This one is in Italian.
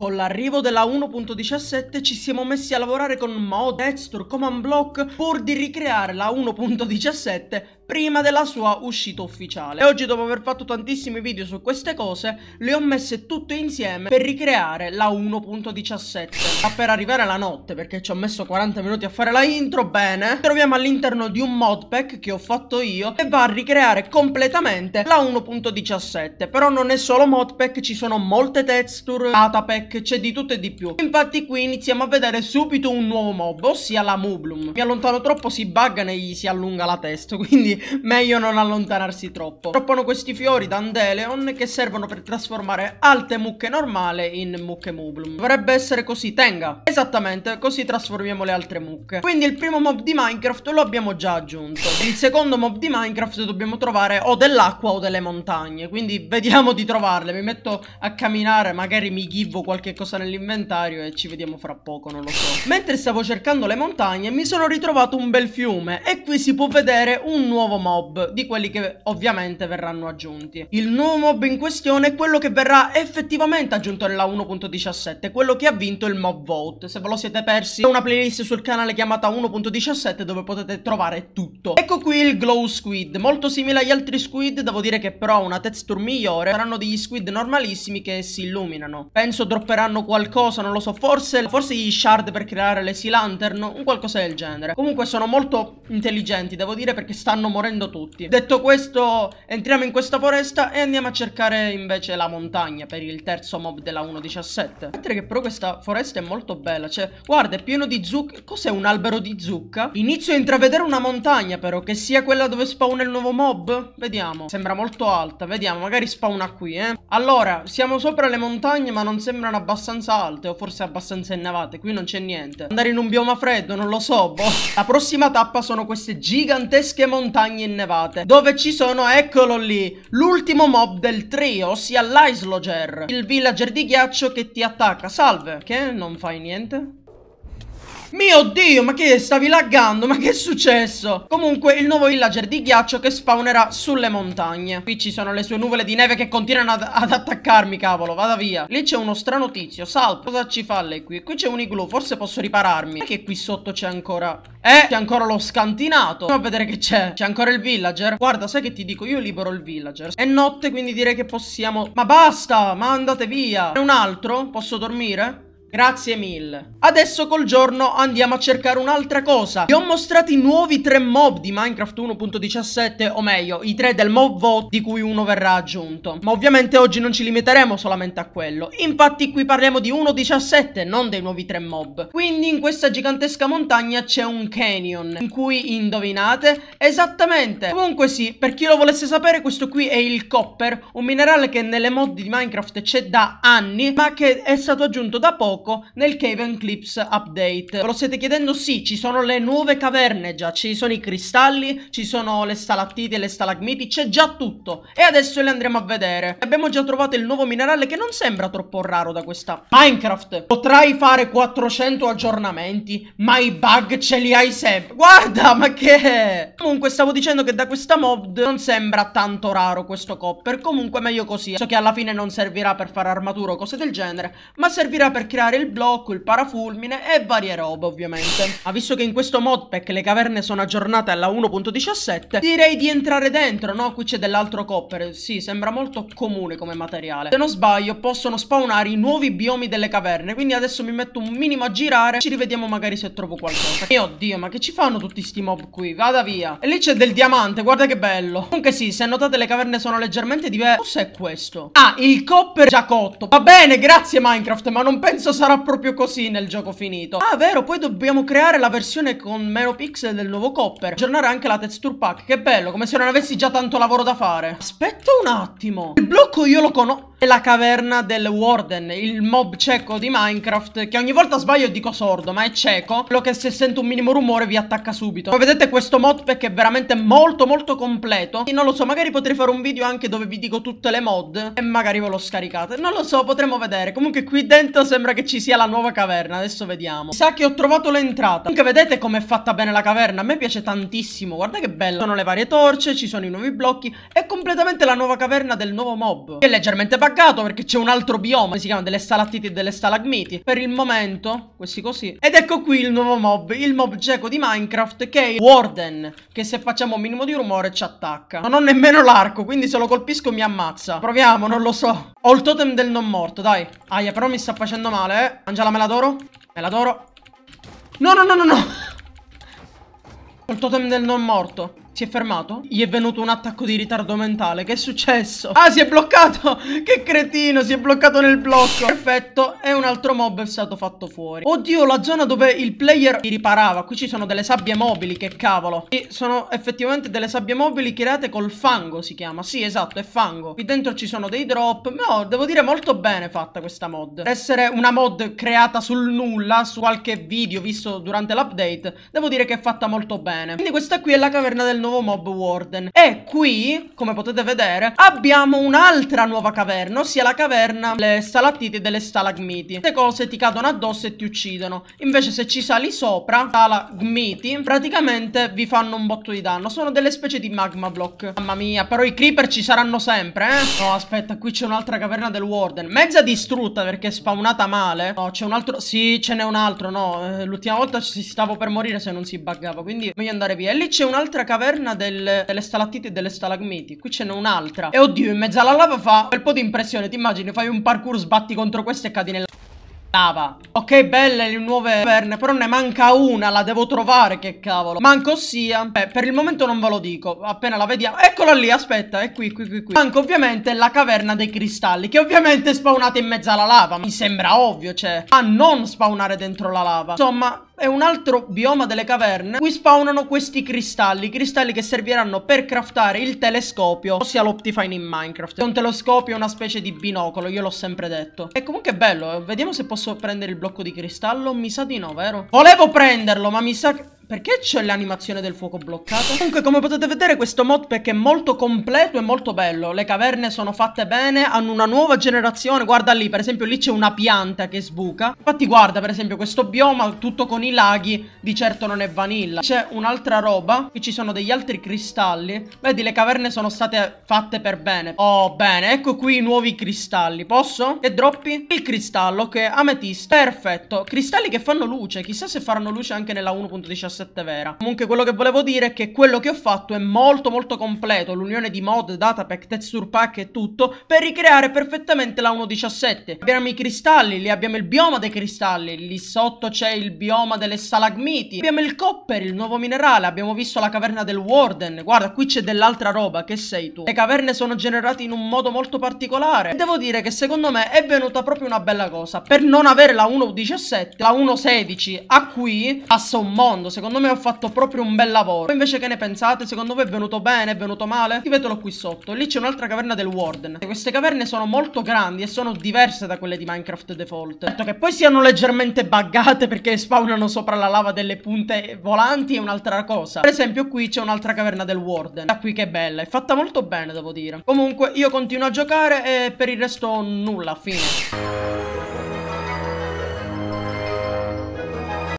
Con l'arrivo della 1.17 ci siamo messi a lavorare con mod, texture, command block pur di ricreare la 1.17 prima della sua uscita ufficiale. E oggi dopo aver fatto tantissimi video su queste cose, le ho messe tutte insieme per ricreare la 1.17. Ma per arrivare alla notte, perché ci ho messo 40 minuti a fare la intro, bene, troviamo all'interno di un modpack che ho fatto io e va a ricreare completamente la 1.17. Però non è solo modpack, ci sono molte texture, datapack, c'è di tutto e di più. Infatti qui iniziamo a vedere subito un nuovo mob, ossia la Mublum. Mi allontano troppo, si bugga e gli si allunga la testa, quindi meglio non allontanarsi troppo. Troppano questi fiori dandelion che servono per trasformare alte mucche normale in mucche mublum. Dovrebbe essere così, tenga. Esattamente, così trasformiamo le altre mucche. Quindi il primo mob di Minecraft lo abbiamo già aggiunto. Il secondo mob di Minecraft dobbiamo trovare o dell'acqua o delle montagne, quindi vediamo di trovarle. Mi metto a camminare, magari mi ghivo qualche cosa nell'inventario e ci vediamo fra poco, non lo so. Mentre stavo cercando le montagne mi sono ritrovato un bel fiume e qui si può vedere un nuovo nuovo mob, di quelli che ovviamente verranno aggiunti. Il nuovo mob in questione è quello che verrà effettivamente aggiunto nella 1.17, quello che ha vinto il mob vote. Se ve lo siete persi, ho una playlist sul canale chiamata 1.17 dove potete trovare tutto. Ecco qui il glow squid, molto simile agli altri squid, devo dire che però ha una texture migliore, saranno degli squid normalissimi che si illuminano. Penso dropperanno qualcosa, non lo so, forse, forse gli shard per creare le sea lantern, un qualcosa del genere. Comunque sono molto intelligenti, devo dire, perché stanno molto morendo tutti. Detto questo, entriamo in questa foresta e andiamo a cercare invece la montagna per il terzo mob della 1.17. Mentre che però questa foresta è molto bella, cioè, guarda, è pieno di zucca. Cos'è un albero di zucca? Inizio a intravedere una montagna però, che sia quella dove spawna il nuovo mob. Vediamo, sembra molto alta, vediamo, magari spawna qui, eh. Allora, siamo sopra le montagne ma non sembrano abbastanza alte o forse abbastanza innevate qui non c'è niente. Andare in un bioma freddo, non lo so, boh. La prossima tappa sono queste gigantesche montagne montagne innevate Dove ci sono, eccolo lì, l'ultimo mob del trio, ossia l'Isloger Il villager di ghiaccio che ti attacca Salve, che non fai niente mio Dio, ma che stavi laggando? Ma che è successo? Comunque, il nuovo villager di ghiaccio che spawnerà sulle montagne. Qui ci sono le sue nuvole di neve che continuano ad, ad attaccarmi, cavolo. Vada via. Lì c'è uno strano tizio. Salp, cosa ci fa lei qui? Qui c'è un igloo, forse posso ripararmi. Perché qui sotto c'è ancora... Eh, c'è ancora lo scantinato. Andiamo a vedere che c'è. C'è ancora il villager. Guarda, sai che ti dico? Io libero il villager. È notte, quindi direi che possiamo... Ma basta! Ma andate via! C'è un altro? Posso dormire? Grazie mille. Adesso col giorno andiamo a cercare un'altra cosa. Vi ho mostrati i nuovi tre mob di Minecraft 1.17, o meglio, i tre del mob vote di cui uno verrà aggiunto. Ma ovviamente oggi non ci limiteremo solamente a quello. Infatti qui parliamo di 1.17, non dei nuovi tre mob. Quindi in questa gigantesca montagna c'è un canyon, in cui indovinate? Esattamente. Comunque sì, per chi lo volesse sapere, questo qui è il copper, un minerale che nelle mod di Minecraft c'è da anni, ma che è stato aggiunto da poco poco nel Cave Clips Update. Ve lo stiete chiedendo? Sì, ci sono le nuove caverne già, ci sono i cristalli, ci sono le stalattiti e le stalagmiti, c'è già tutto. E adesso le andremo a vedere. Abbiamo già trovato il nuovo minerale che non sembra troppo raro da questa Minecraft. Potrai fare 400 aggiornamenti, ma i bug ce li hai sempre. Guarda, ma che... È? Comunque stavo dicendo che da questa mod non sembra tanto raro questo copper, comunque meglio così. So che alla fine non servirà per fare armatura o cose del genere, ma servirà per creare creare il blocco, il parafulmine e varie robe ovviamente. Ma visto che in questo modpack le caverne sono aggiornate alla 1.17, direi di entrare dentro, no? Qui c'è dell'altro copper, sì, sembra molto comune come materiale. Se non sbaglio possono spawnare i nuovi biomi delle caverne, quindi adesso mi metto un minimo a girare, ci rivediamo magari se trovo qualcosa. E oddio, ma che ci fanno tutti sti mob qui? Vada via. E lì c'è del diamante, guarda che bello. Comunque sì, se notate le caverne sono leggermente diverse. Cos'è questo? Ah, il copper già cotto. Va bene, grazie Minecraft, ma non penso sarà proprio così nel gioco finito. Ah, vero, poi dobbiamo creare la versione con meno pixel del nuovo Copper. Aggiornare anche la texture pack. Che bello, come se non avessi già tanto lavoro da fare. Aspetta un attimo. Il blocco io lo conosco. È la caverna del Warden, il mob cieco di Minecraft, che ogni volta sbaglio e dico sordo, ma è cieco. Quello che se sente un minimo rumore vi attacca subito. Come vedete questo modpack è veramente molto molto completo. E non lo so, magari potrei fare un video anche dove vi dico tutte le mod. E magari ve lo scaricate. Non lo so, potremmo vedere. Comunque qui dentro sembra che ci sia la nuova caverna Adesso vediamo Mi sa che ho trovato l'entrata Comunque vedete com'è fatta bene la caverna A me piace tantissimo Guarda che bella Sono le varie torce Ci sono i nuovi blocchi È completamente la nuova caverna del nuovo mob Che è leggermente buggato Perché c'è un altro bioma Si chiama delle stalattiti e delle stalagmiti Per il momento Questi così Ed ecco qui il nuovo mob Il mob geco di Minecraft Che è il Warden Che se facciamo un minimo di rumore ci attacca Non ho nemmeno l'arco Quindi se lo colpisco mi ammazza Proviamo non lo so ho il totem del non morto, dai. Aia, però mi sta facendo male, eh. Angela, me la d'oro. Me la d'oro. No, no, no, no, no. Ho il totem del non morto. Si è fermato? Gli è venuto un attacco di ritardo mentale. Che è successo? Ah, si è bloccato! Che cretino, si è bloccato nel blocco. Perfetto, e un altro mob è stato fatto fuori. Oddio, la zona dove il player riparava. Qui ci sono delle sabbie mobili, che cavolo. E sono effettivamente delle sabbie mobili create col fango, si chiama. Sì, esatto, è fango. Qui dentro ci sono dei drop. No, oh, devo dire molto bene fatta questa mod. Per essere una mod creata sul nulla, su qualche video visto durante l'update, devo dire che è fatta molto bene. Quindi questa qui è la caverna del nuovo nuovo mob warden. E qui, come potete vedere, abbiamo un'altra nuova caverna, ossia la caverna delle stalattiti e delle stalagmiti. Queste cose ti cadono addosso e ti uccidono. Invece se ci sali sopra, stalagmiti, praticamente vi fanno un botto di danno. Sono delle specie di magma block. Mamma mia, però i creeper ci saranno sempre, eh? No, aspetta, qui c'è un'altra caverna del warden. Mezza distrutta perché è spawnata male. No, c'è un altro... Sì, ce n'è un altro, no. Eh, l'ultima volta stavo per morire se non si buggava, quindi voglio andare via. E lì c'è un'altra caverna caverna del, delle stalattiti e delle stalagmiti. Qui ce n'è un'altra. E oddio, in mezzo alla lava fa quel po' di impressione. Ti immagini, fai un parkour, sbatti contro questa e cadi nella lava. Ok, belle le nuove caverne, però ne manca una, la devo trovare, che cavolo. Manco ossia, beh, per il momento non ve lo dico, appena la vediamo. Eccola lì, aspetta, è eh, qui, qui, qui, qui. Manca ovviamente la caverna dei cristalli, che ovviamente è spawnata in mezzo alla lava. Mi sembra ovvio, cioè, a non spawnare dentro la lava. Insomma, è un altro bioma delle caverne qui spawnano questi cristalli, cristalli che serviranno per craftare il telescopio, ossia l'Optifine in Minecraft. un telescopio, una specie di binocolo, io l'ho sempre detto. E comunque è bello, eh. vediamo se posso prendere il blocco di cristallo, mi sa di no, vero? Volevo prenderlo, ma mi sa che... Perché c'è l'animazione del fuoco bloccato? Comunque come potete vedere questo mod modpack è molto completo e molto bello Le caverne sono fatte bene, hanno una nuova generazione Guarda lì per esempio lì c'è una pianta che sbuca Infatti guarda per esempio questo bioma tutto con i laghi Di certo non è vanilla C'è un'altra roba Qui ci sono degli altri cristalli Vedi le caverne sono state fatte per bene Oh bene ecco qui i nuovi cristalli Posso? Che droppi? Il cristallo che okay. ametista Perfetto Cristalli che fanno luce Chissà se faranno luce anche nella 1.17 7 vera. Comunque quello che volevo dire è che quello che ho fatto è molto molto completo, l'unione di mod, data pack, texture pack e tutto, per ricreare perfettamente la 1.17. Abbiamo i cristalli, lì abbiamo il bioma dei cristalli, lì sotto c'è il bioma delle salagmiti, abbiamo il copper, il nuovo minerale, abbiamo visto la caverna del warden, guarda qui c'è dell'altra roba, che sei tu? Le caverne sono generate in un modo molto particolare, e devo dire che secondo me è venuta proprio una bella cosa, per non avere la 1.17, la 1.16 a qui passa un mondo, secondo secondo me ho fatto proprio un bel lavoro Voi invece che ne pensate? Secondo voi è venuto bene? È venuto male? Scrivetelo qui sotto Lì c'è un'altra caverna del Warden Queste caverne sono molto grandi e sono diverse da quelle di Minecraft default Detto che poi siano leggermente buggate perché spawnano sopra la lava delle punte volanti è un'altra cosa Per esempio qui c'è un'altra caverna del Warden Da qui che è bella, è fatta molto bene devo dire Comunque io continuo a giocare e per il resto nulla, fine